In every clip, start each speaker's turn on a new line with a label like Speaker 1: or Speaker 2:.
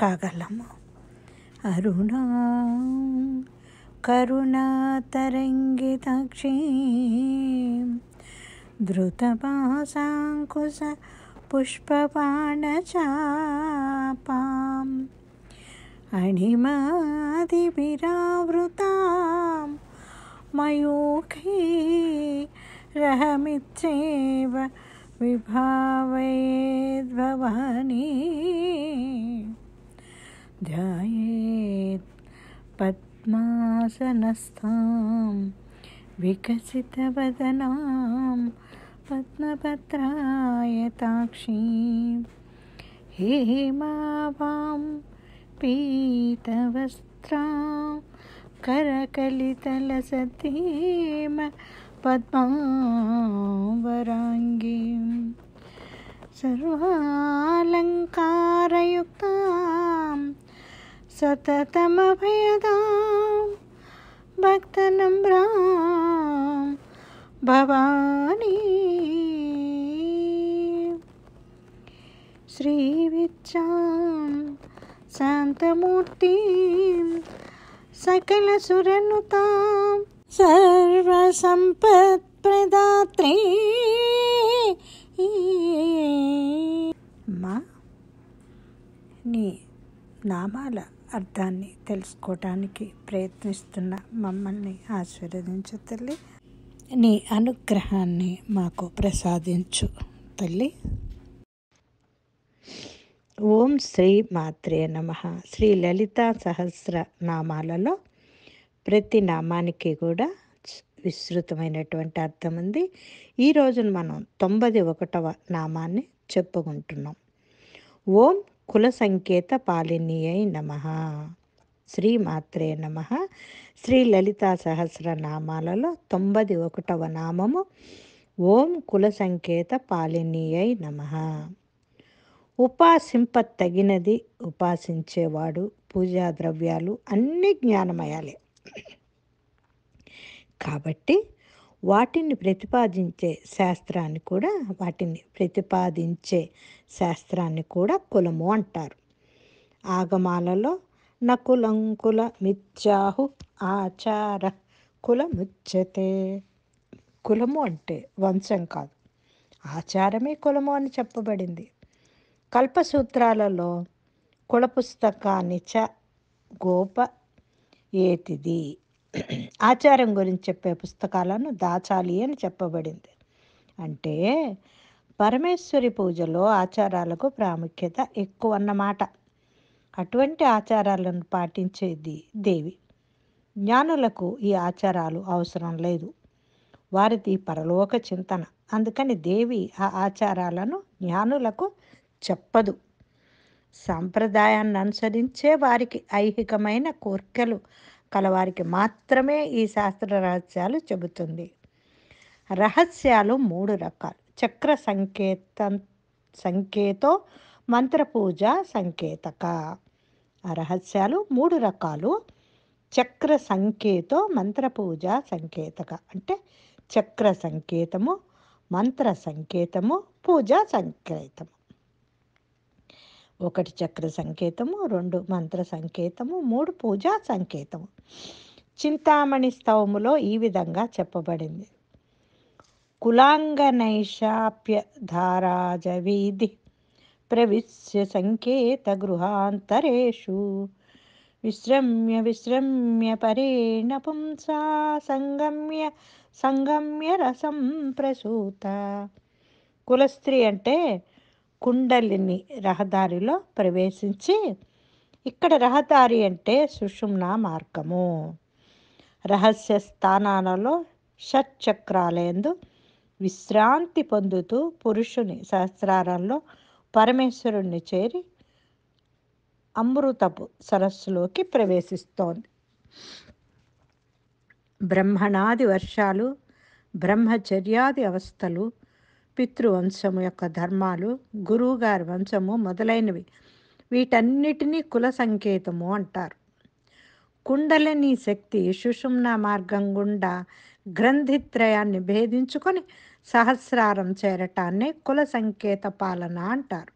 Speaker 1: కాగలము అరుణా కరుణాతరంగితాక్షీ ధృతపాసాంకుశ पुष्पपाणचापाम् अणिमादिभिरावृतां मयूखी रहमित्येव विभावयेद्भवानी ध्यायेत् पद्मासनस्थां विकसितवदनां पद्मपत्रायताक्षीं हेमावां पीतवस्त्रां करकलितलसतीं पद्मावराङ्गीं सर्वालङ्कारयुक्ता सततमभयदां भक्तनम्रां भवानी श्रीविच्चां शान्तमूर्तिं सकलसुरनुतां सर्वसम्पत्प्रदात्रीं అర్థాన్ని తెలుసుకోవటానికి ప్రయత్నిస్తున్న మమ్మల్ని ఆశీర్వదించు తల్లి నీ అనుగ్రహాన్ని మాకు ప్రసాదించు తల్లి ఓం శ్రీ మాత్రే నమ శ్రీ లలిత సహస్ర నామాలలో ప్రతి నామానికి కూడా విస్తృతమైనటువంటి అర్థం ఉంది ఈ రోజున మనం తొంభై ఒకటవ నామాన్ని చెప్పుకుంటున్నాం ఓం కుల సంకేత పాలినియై నమ శ్రీమాత్రే నమ శ్రీ లలితా నామాలలో తొంభై ఒకటవ నామము ఓం కుల సంకేత పాలినియై నమ ఉపాసింప తగినది ఉపాసించేవాడు పూజా ద్రవ్యాలు అన్ని జ్ఞానమయాలే కాబట్టి వాటిని ప్రతిపాదించే శాస్త్రాన్ని కూడా వాటిని ప్రతిపాదించే శాస్త్రాన్ని కూడా కులము అంటారు ఆగమాలలో నకులం కుల మిథ్యాహు ఆచార కులముచ్చతే కులము అంటే వంశం కాదు ఆచారమే కులము అని చెప్పబడింది కల్పసూత్రాలలో కుల పుస్తకాన్ని చ గోప ఏతిది ఆచారం గురించి చెప్పే పుస్తకాలను దాచాలి అని చెప్పబడింది అంటే పరమేశ్వరి పూజలో ఆచారాలకు ప్రాముఖ్యత ఎక్కువ అన్నమాట అటువంటి ఆచారాలను పాటించేది దేవి జ్ఞానులకు ఈ ఆచారాలు అవసరం లేదు వారిది పరలోక చింతన అందుకని దేవి ఆ ఆచారాలను జ్ఞానులకు చెప్పదు సాంప్రదాయాన్ని అనుసరించే వారికి ఐహికమైన కోర్కెలు కలవారికి మాత్రమే ఈ శాస్త్ర రహస్యాలు చెబుతుంది రహస్యాలు మూడు రకాలు చక్ర సంకేతం సంకేతో మంత్రపూజ సంకేతక ఆ రహస్యాలు మూడు రకాలు చక్ర సంకేతో మంత్రపూజ సంకేతక అంటే చక్ర సంకేతము మంత్ర సంకేతము పూజా సంకేతము ఒకటి చక్ర సంకేతము రెండు మంత్ర సంకేతము మూడు పూజా సంకేతము చింతామణి స్తవములో ఈ విధంగా చెప్పబడింది వీధి ప్రవిశ్య సంకేత గృహాంతరేషు విశ్రమ్య విశ్రమ్య పరేణ పుంసా సంగమ్య సంగమ్య రసం ప్రసూత కులస్త్రీ అంటే కుండలిని రహదారిలో ప్రవేశించి ఇక్కడ రహదారి అంటే సుషుమ్న మార్గము రహస్య స్థానాలలో షట్చక్రాలయందు విశ్రాంతి పొందుతూ పురుషుని సహస్రారంలో పరమేశ్వరుణ్ణి చేరి అమృతపు సరస్సులోకి ప్రవేశిస్తోంది బ్రహ్మణాది వర్షాలు బ్రహ్మచర్యాది అవస్థలు పితృవంశము యొక్క ధర్మాలు గురువుగారి వంశము మొదలైనవి వీటన్నిటినీ కుల సంకేతము అంటారు కుండలిని శక్తి సుషుమ్న మార్గం గుండా గ్రంథిత్రయాన్ని భేదించుకొని సహస్రారం చేరటాన్ని కుల సంకేత పాలన అంటారు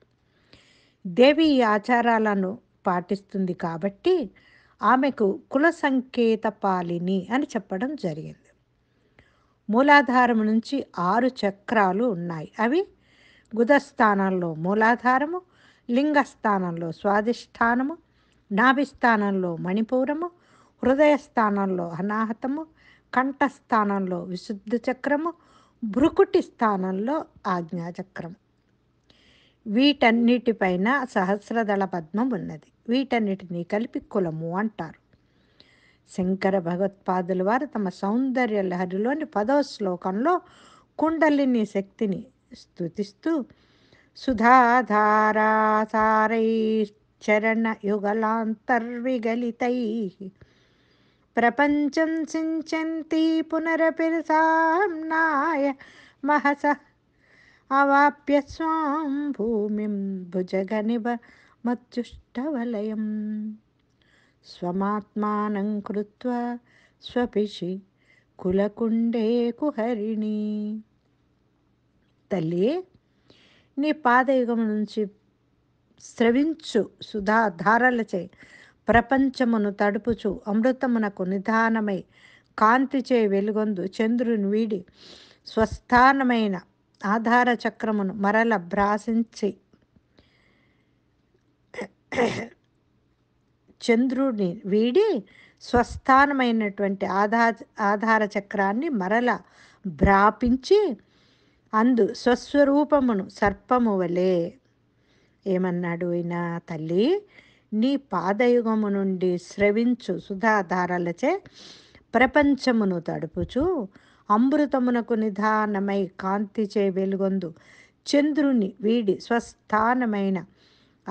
Speaker 1: దేవి ఈ ఆచారాలను పాటిస్తుంది కాబట్టి ఆమెకు కుల సంకేత పాలిని అని చెప్పడం జరిగింది మూలాధారం నుంచి ఆరు చక్రాలు ఉన్నాయి అవి గుదస్థానంలో మూలాధారము లింగస్థానంలో స్వాధిష్టానము నాభిస్థానంలో మణిపూరము హృదయస్థానంలో అనాహతము కంఠస్థానంలో విశుద్ధ చక్రము భ్రుకుటి స్థానంలో ఆజ్ఞాచక్రము వీటన్నిటిపైన సహస్రదళ పద్మం ఉన్నది వీటన్నిటినీ కలిపి కులము అంటారు శంకర భగవత్పాదుల వారు తమ సౌందర్య లహరిలోని పదవ శ్లోకంలో కుండలిని శక్తిని స్థుతిస్తూ సుధాధారాసారైశ్చరణ యుగలాంతర్విగలితై ప్రపంచం సించంతి పునరపిర్సాంనాయ మహస అవాప్య స్వాం భూమిం భుజగనివ మత్యుష్టవలయం స్వమాత్మానం కృత్వ స్వపిషి కులకుండే కుహరిణి తల్లి నీ పాదయుగం నుంచి స్రవించు సుధాధారలచే ప్రపంచమును తడుపుచు అమృతమునకు నిదానమై కాంతిచే వెలుగొందు చంద్రుని వీడి స్వస్థానమైన ఆధార చక్రమును మరల భ్రాసించి చంద్రుడిని వీడి స్వస్థానమైనటువంటి ఆధా ఆధార చక్రాన్ని మరల భ్రాపించి అందు స్వస్వరూపమును సర్పము వలె ఏమన్నాడు ఈయన తల్లి నీ పాదయుగము నుండి స్రవించు సుధాధారలచే ప్రపంచమును తడుపుచు అమృతమునకు నిధానమై కాంతిచే వెలుగొందు చంద్రుని వీడి స్వస్థానమైన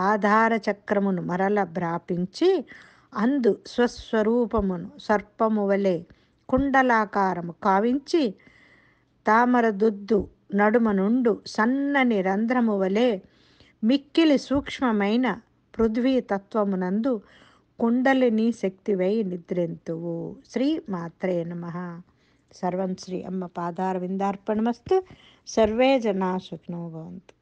Speaker 1: ఆధార చక్రమును మరల భ్రాపించి అందు స్వస్వరూపమును సర్పము వలె కుండలాకారము కావించి తామర దుద్దు నడుమ నుండు సన్నని రంధ్రము వలె మిక్కిలి సూక్ష్మమైన పృథ్వీ తత్వమునందు కుండలిని శక్తివై నిద్రెంతువు శ్రీ మాత్రే నమ సర్వం శ్రీ అమ్మ పాదార విందార్పణమస్తు సర్వే జనా సుఖినో భవంతు